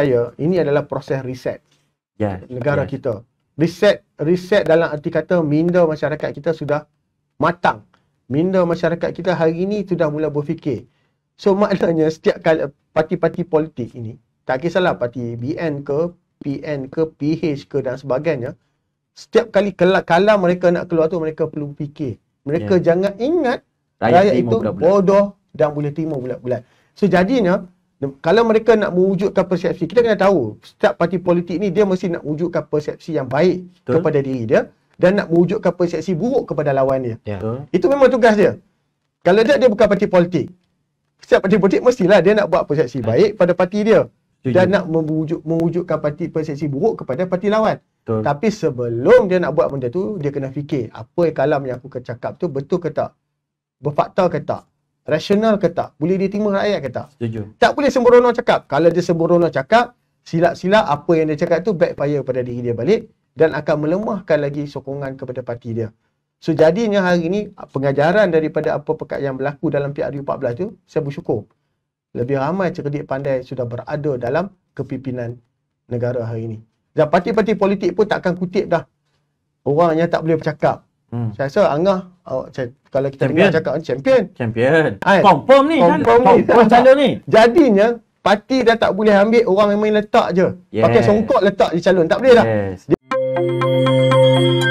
saya, ini adalah proses riset yes. negara yes. kita. Riset, riset dalam arti kata minda masyarakat kita sudah matang. Minda masyarakat kita hari ini sudah mula berfikir. So maknanya setiap kali parti-parti politik ini, tak kisahlah parti BN ke, PN ke, PH ke dan sebagainya, setiap kali kalah mereka nak keluar tu mereka perlu fikir. Mereka yeah. jangan ingat rakyat, itu bulat -bulat. bodoh dan boleh terima bulat-bulat. Sejadinya, so, kalau mereka nak mewujudkan persepsi, kita kena tahu setiap parti politik ni dia mesti nak wujudkan persepsi yang baik Betul. kepada diri dia dan nak mewujudkan persepsi buruk kepada lawan dia. Ya. Itu memang tugas dia. Kalau tak, dia bukan parti politik. Setiap parti politik mestilah dia nak buat persepsi ya. baik pada parti dia Tujuh. dan nak mewujud, mewujudkan parti persepsi buruk kepada parti lawan. Betul. Tapi sebelum dia nak buat benda tu, dia kena fikir apa yang kalam yang aku cakap tu betul ke tak? Berfakta ke tak? rasional ke tak? Boleh diterima rakyat ke tak? Setuju. Tak boleh sembrono cakap. Kalau dia sembrono cakap, silap-silap apa yang dia cakap tu backfire kepada diri dia balik dan akan melemahkan lagi sokongan kepada parti dia. So jadinya hari ini pengajaran daripada apa pekat yang berlaku dalam PRU 14 tu saya bersyukur. Lebih ramai cerdik pandai sudah berada dalam kepimpinan negara hari ini. Dan parti-parti politik pun takkan kutip dah orang yang tak boleh bercakap. Hmm. Saya rasa Angah awak kalau kita dengar cakap oh, champion. Champion. Ay, kan? confirm ni confirm kan. Confirm ni. calon ni. Jadinya parti dah tak boleh ambil orang yang main letak je. Yes. Pakai songkok letak di calon tak boleh yes. dah. Yes.